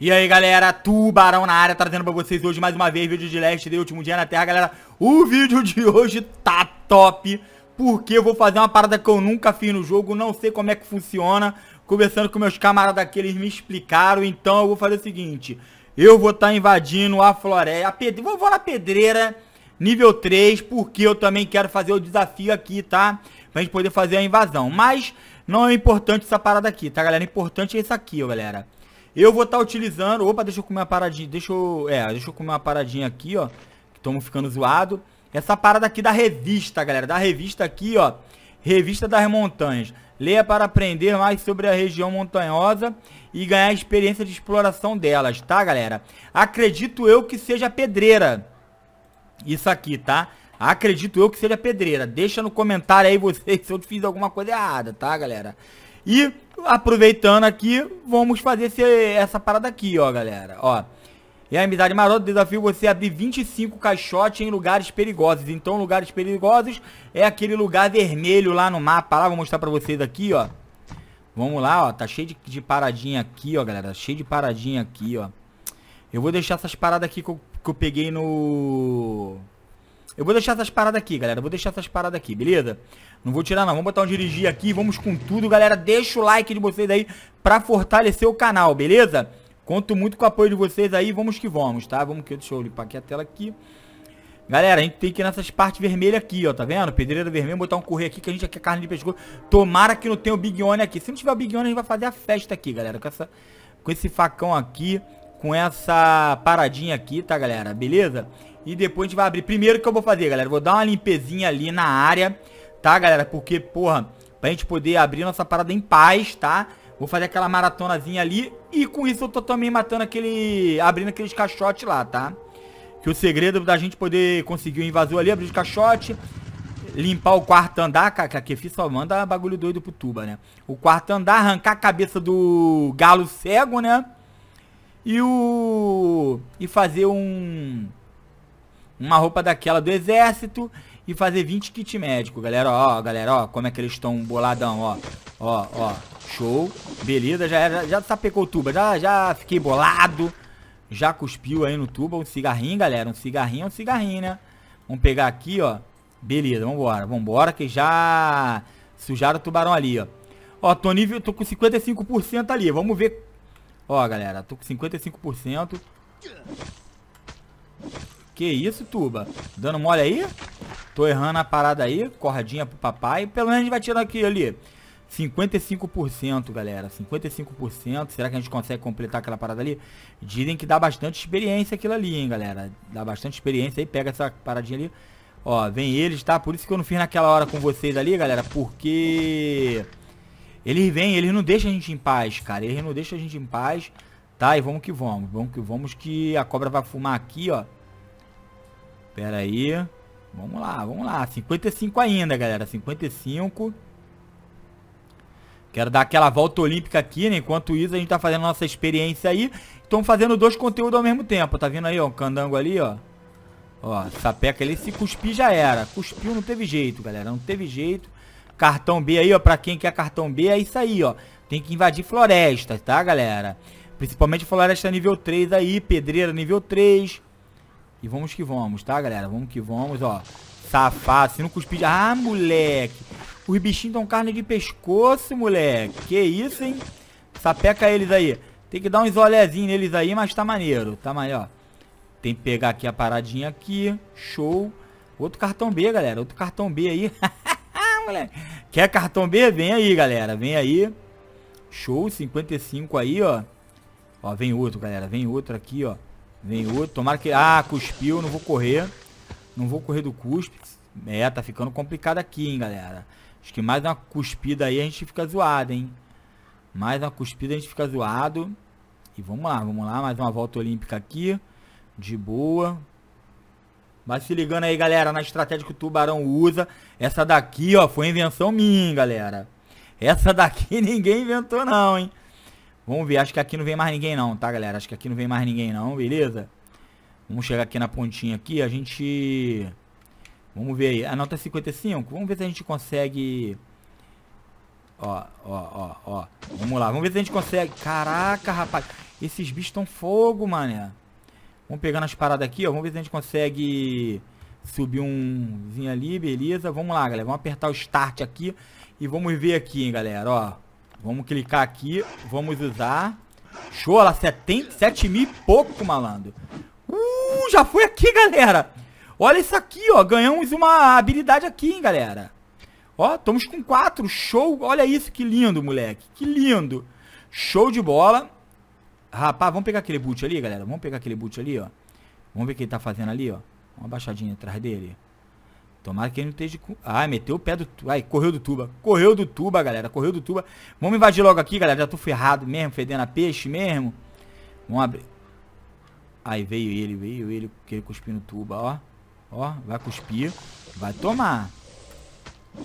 E aí galera, Tubarão na área, trazendo pra vocês hoje mais uma vez vídeo de Last de último dia na Terra, galera. O vídeo de hoje tá top, porque eu vou fazer uma parada que eu nunca fiz no jogo, não sei como é que funciona. Conversando com meus camaradas aqui, eles me explicaram, então eu vou fazer o seguinte. Eu vou estar tá invadindo a floresta, a pedre... vou, vou na pedreira nível 3, porque eu também quero fazer o desafio aqui, tá? Pra gente poder fazer a invasão, mas não é importante essa parada aqui, tá galera? O importante é isso aqui, ó galera. Eu vou estar tá utilizando... Opa, deixa eu comer uma paradinha. Deixa eu... É, deixa eu comer uma paradinha aqui, ó. Que estamos ficando zoado. Essa parada aqui da revista, galera. Da revista aqui, ó. Revista das Montanhas. Leia para aprender mais sobre a região montanhosa e ganhar experiência de exploração delas, tá, galera? Acredito eu que seja pedreira. Isso aqui, tá? Acredito eu que seja pedreira. Deixa no comentário aí vocês se eu fiz alguma coisa errada, tá, galera? E aproveitando aqui, vamos fazer esse, essa parada aqui, ó, galera. Ó. é a amizade marota, desafio você abrir 25 caixotes em lugares perigosos. Então, lugares perigosos é aquele lugar vermelho lá no mapa. Lá, vou mostrar pra vocês aqui, ó. Vamos lá, ó. Tá cheio de, de paradinha aqui, ó, galera. Cheio de paradinha aqui, ó. Eu vou deixar essas paradas aqui que eu, que eu peguei no... Eu vou deixar essas paradas aqui, galera. Eu vou deixar essas paradas aqui, beleza? Não vou tirar, não. Vamos botar um dirigir aqui. Vamos com tudo, galera. Deixa o like de vocês aí pra fortalecer o canal, beleza? Conto muito com o apoio de vocês aí. Vamos que vamos, tá? Vamos que... Deixa eu limpar aqui a tela aqui. Galera, a gente tem que ir nessas partes vermelhas aqui, ó, tá vendo? Pedreira vermelha, botar um correio aqui que a gente quer é carne de pescoço. Tomara que não tenha o Big One aqui. Se não tiver o Big One, a gente vai fazer a festa aqui, galera, com, essa, com esse facão aqui com essa paradinha aqui, tá, galera? Beleza? E depois a gente vai abrir. Primeiro que eu vou fazer, galera, vou dar uma limpezinha ali na área, tá, galera? Porque, porra, pra gente poder abrir nossa parada em paz, tá? Vou fazer aquela maratonazinha ali e com isso eu tô também matando aquele... abrindo aqueles caixotes lá, tá? Que o segredo da gente poder conseguir o invasor ali, abrir os caixotes, limpar o quarto andar, que a Kefi só manda bagulho doido pro tuba, né? O quarto andar, arrancar a cabeça do galo cego, né? e o e fazer um uma roupa daquela do exército e fazer 20 kit médico, galera, ó, galera, ó, como é que eles estão boladão, ó. Ó, ó, show. Beleza, já já, já sapecou o tuba, já já fiquei bolado. Já cuspiu aí no tuba um cigarrinho, galera, um cigarrinho, um cigarrinho, né? Vamos pegar aqui, ó. Beleza, vambora, vambora que já sujaram o tubarão ali, ó. Ó, tô nível, tô com 55% ali. Vamos ver Ó, galera, tô com 55%. Que isso, Tuba? Dando mole aí? Tô errando a parada aí. Cordinha pro papai. Pelo menos a gente vai tirando aqui ali. 55%, galera. 55%. Será que a gente consegue completar aquela parada ali? Dizem que dá bastante experiência aquilo ali, hein, galera. Dá bastante experiência aí. Pega essa paradinha ali. Ó, vem eles, tá? Por isso que eu não fiz naquela hora com vocês ali, galera. Porque... Ele vem, ele não deixa a gente em paz, cara. Ele não deixa a gente em paz. Tá, e vamos que vamos. Vamos que vamos que a cobra vai fumar aqui, ó. Pera aí. Vamos lá, vamos lá. 55 ainda, galera. 55. Quero dar aquela volta olímpica aqui, né? Enquanto isso, a gente tá fazendo nossa experiência aí. Estamos fazendo dois conteúdos ao mesmo tempo. Tá vendo aí, ó? O candango ali, ó. Ó, sapeca ali. Se cuspir, já era. Cuspiu, não teve jeito, galera. Não teve jeito. Cartão B aí, ó, pra quem quer cartão B, é isso aí, ó. Tem que invadir florestas, tá, galera? Principalmente floresta nível 3 aí, pedreira nível 3. E vamos que vamos, tá, galera? Vamos que vamos, ó. Safado, se não cuspir... De... Ah, moleque! Os bichinhos estão carne de pescoço, moleque. Que isso, hein? Sapeca eles aí. Tem que dar uns olhezinhos neles aí, mas tá maneiro. Tá maneiro, ó. Tem que pegar aqui a paradinha aqui. Show. Outro cartão B, galera. Outro cartão B aí. moleque. Quer cartão B? Vem aí, galera. Vem aí. Show, 55 aí, ó. Ó, vem outro, galera. Vem outro aqui, ó. Vem outro. Tomara que... Ah, cuspiu. Não vou correr. Não vou correr do cuspe. É, tá ficando complicado aqui, hein, galera. Acho que mais uma cuspida aí a gente fica zoado, hein. Mais uma cuspida a gente fica zoado. E vamos lá, vamos lá. Mais uma volta olímpica aqui. De boa. Vai se ligando aí, galera, na estratégia que o Tubarão usa. Essa daqui, ó, foi invenção minha, galera. Essa daqui ninguém inventou não, hein. Vamos ver, acho que aqui não vem mais ninguém não, tá, galera? Acho que aqui não vem mais ninguém não, beleza? Vamos chegar aqui na pontinha aqui, a gente... Vamos ver aí, a nota 55, é vamos ver se a gente consegue... Ó, ó, ó, ó, vamos lá, vamos ver se a gente consegue... Caraca, rapaz, esses bichos estão fogo, mané. Vamos pegando as paradas aqui, ó. Vamos ver se a gente consegue subir umzinho ali, beleza. Vamos lá, galera. Vamos apertar o Start aqui e vamos ver aqui, hein, galera, ó. Vamos clicar aqui, vamos usar. Show, ela 77 mil e pouco, malandro. Uh, já foi aqui, galera. Olha isso aqui, ó. Ganhamos uma habilidade aqui, hein, galera. Ó, estamos com 4. Show. Olha isso, que lindo, moleque. Que lindo. Show de bola. Rapaz, vamos pegar aquele boot ali, galera. Vamos pegar aquele boot ali, ó. Vamos ver o que ele tá fazendo ali, ó. Uma baixadinha atrás dele. Tomara que ele não esteja com... Ai, meteu o pé do... Ai, correu do tuba. Correu do tuba, galera. Correu do tuba. Vamos invadir logo aqui, galera. Já tô ferrado mesmo, fedendo a peixe mesmo. Vamos abrir... Aí veio ele, veio ele, que ele cuspiu no tuba, ó. Ó, vai cuspir. Vai tomar.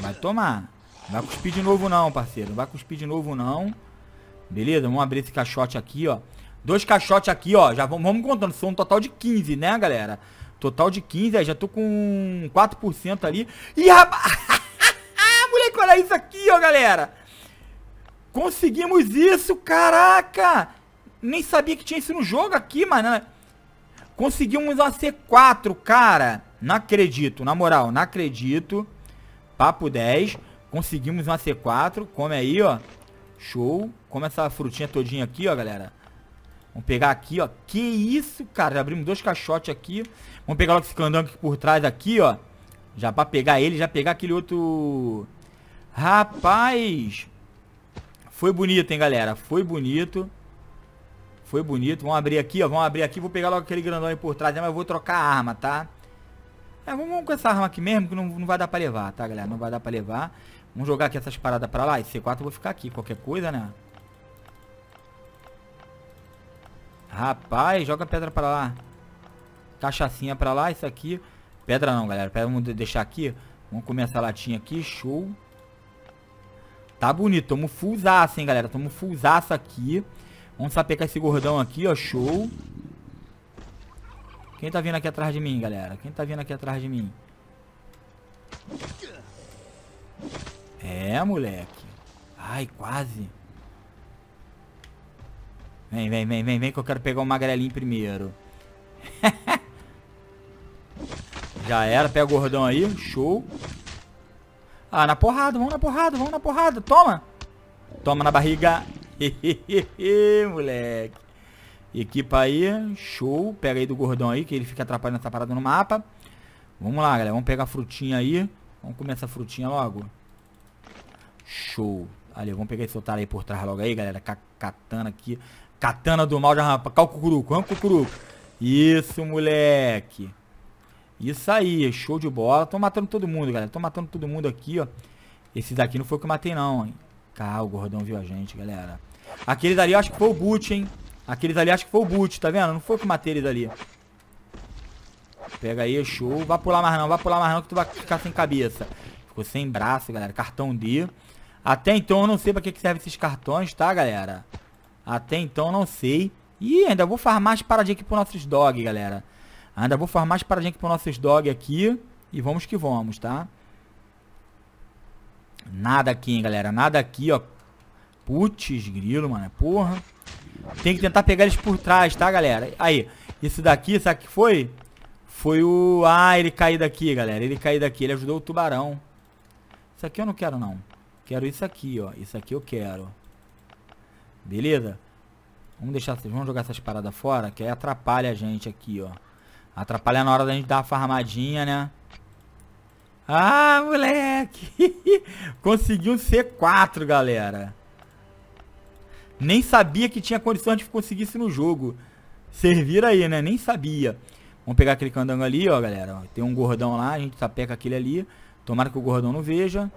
Vai tomar. Não vai cuspir de novo não, parceiro. Não vai cuspir de novo não. Beleza? Vamos abrir esse caixote aqui, ó. Dois caixotes aqui, ó. Já vamos, vamos contando. São um total de 15, né, galera? Total de 15. Aí já tô com 4% ali. E rapaz... Moleque, olha isso aqui, ó, galera. Conseguimos isso, caraca. Nem sabia que tinha isso no jogo aqui, mano. Né? Conseguimos a C4, cara. Não acredito, na moral, não acredito. Papo 10. Conseguimos uma C4. Come aí, ó. Show. Come essa frutinha todinha aqui, ó, galera. Vamos pegar aqui, ó. Que isso, cara. Já abrimos dois caixotes aqui. Vamos pegar logo esse candango aqui por trás aqui, ó. Já pra pegar ele, já pegar aquele outro... Rapaz! Foi bonito, hein, galera. Foi bonito. Foi bonito. Vamos abrir aqui, ó. Vamos abrir aqui. Vou pegar logo aquele grandão aí por trás, né? mas eu vou trocar a arma, tá? É, vamos, vamos, com essa arma aqui mesmo, que não, não vai dar pra levar, tá, galera? Não vai dar pra levar. Vamos jogar aqui essas paradas pra lá. e C4 eu vou ficar aqui. Qualquer coisa, né? Rapaz, joga pedra pra lá. Cachacinha pra lá, isso aqui. Pedra não, galera. Pedra, vamos deixar aqui. Vamos comer essa latinha aqui, show. Tá bonito, tamo fullzaço, hein, galera. Tamo fullzaço aqui. Vamos sapecar esse gordão aqui, ó, show. Quem tá vindo aqui atrás de mim, galera? Quem tá vindo aqui atrás de mim? É, moleque. Ai, quase. Vem, vem, vem, vem, vem que eu quero pegar o magrelinho primeiro. Já era, pega o gordão aí, show. Ah, na porrada, vamos na porrada, vamos na porrada, toma. Toma na barriga. moleque. Equipa aí, show. Pega aí do gordão aí, que ele fica atrapalhando essa parada no mapa. Vamos lá, galera, vamos pegar a frutinha aí. Vamos comer essa frutinha logo. Show. Ali, vamos pegar esse otário aí por trás logo aí, galera. Katana aqui. Katana do mal já rampa. Cá o o Isso, moleque. Isso aí, show de bola. Tô matando todo mundo, galera. Tô matando todo mundo aqui, ó. Esses daqui não foi que eu matei, não, hein. Caralho, o gordão viu a gente, galera. Aqueles ali acho que foi o boot, hein. Aqueles ali acho que foi o boot, tá vendo? Não foi que eu matei eles ali. Pega aí, show. Vai pular mais não, vai pular mais não que tu vai ficar sem cabeça. Ficou sem braço, galera. Cartão D. Até então eu não sei pra que, que servem esses cartões, tá, galera? Até então eu não sei. E ainda vou farmar as paradinhas aqui pro nossos dog, galera. Ainda vou farmar as paradinhas aqui pro nossos dog aqui. E vamos que vamos, tá? Nada aqui, hein, galera. Nada aqui, ó. Putz, grilo, mano. Porra. Tem que tentar pegar eles por trás, tá, galera? Aí, esse daqui, sabe o que foi? Foi o... Ah, ele caiu daqui, galera. Ele caiu daqui. Ele ajudou o tubarão. Isso aqui eu não quero, não quero isso aqui, ó. Isso aqui eu quero. Beleza? Vamos deixar, vamos jogar essas paradas fora, que aí atrapalha a gente aqui, ó. Atrapalha na hora da gente dar a farmadinha, né? Ah, moleque! Consegui um C4, galera. Nem sabia que tinha condições de conseguir isso no jogo. Servir aí, né? Nem sabia. Vamos pegar aquele candango ali, ó, galera. Tem um gordão lá, a gente sapeca aquele ali. Tomara que o gordão não veja.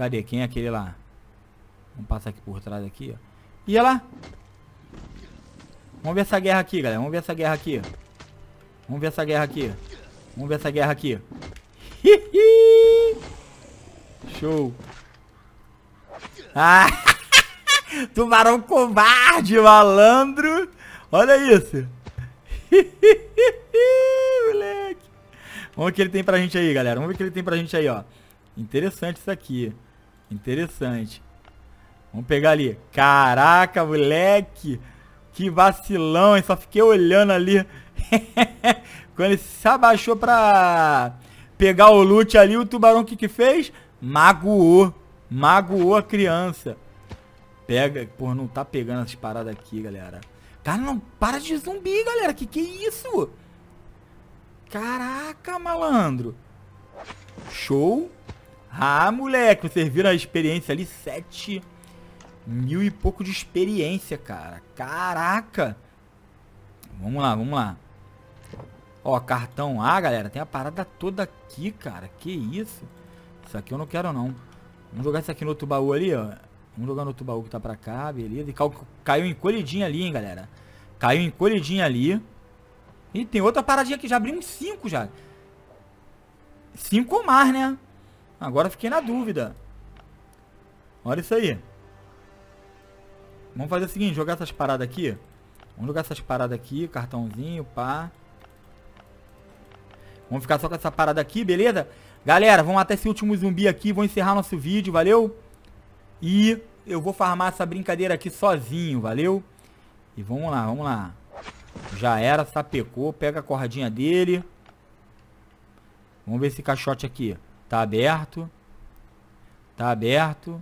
Cadê? Quem é aquele lá? Vamos passar aqui por trás aqui, ó. E olha lá. Vamos ver essa guerra aqui, galera. Vamos ver essa guerra aqui. Vamos ver essa guerra aqui. Vamos ver essa guerra aqui. Show. Ah, tubarão covarde, malandro. Olha isso. Moleque. Vamos ver o que ele tem pra gente aí, galera. Vamos ver o que ele tem pra gente aí, ó. Interessante isso aqui. Interessante. Vamos pegar ali. Caraca, moleque. Que vacilão, hein? Só fiquei olhando ali. Quando ele se abaixou pra pegar o loot ali, o tubarão que que fez? Magoou. Magoou a criança. Pega. Pô, não tá pegando essas paradas aqui, galera. Cara, não para de zumbi, galera. Que que é isso? Caraca, malandro. Show. Ah, moleque, vocês viram a experiência ali? 7 mil e pouco de experiência, cara. Caraca! Vamos lá, vamos lá. Ó, cartão A, galera. Tem a parada toda aqui, cara. Que isso? Isso aqui eu não quero, não. Vamos jogar isso aqui no outro baú ali, ó. Vamos jogar no outro baú que tá pra cá, beleza. E caiu encolhidinha ali, hein, galera. Caiu encolhidinha ali. E tem outra paradinha aqui. Já abriu uns 5 já. 5 ou mais, né? Agora fiquei na dúvida. Olha isso aí. Vamos fazer o seguinte, jogar essas paradas aqui. Vamos jogar essas paradas aqui, cartãozinho, pá. Vamos ficar só com essa parada aqui, beleza? Galera, vamos até esse último zumbi aqui, vou encerrar nosso vídeo, valeu? E eu vou farmar essa brincadeira aqui sozinho, valeu? E vamos lá, vamos lá. Já era, sapecou, pega a cordinha dele. Vamos ver esse caixote aqui. Tá aberto. Tá aberto.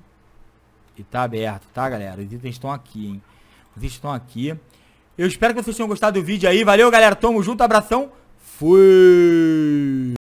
E tá aberto, tá, galera? Os itens estão aqui, hein? Os itens estão aqui. Eu espero que vocês tenham gostado do vídeo aí. Valeu, galera. Tamo junto. Abração. Fui.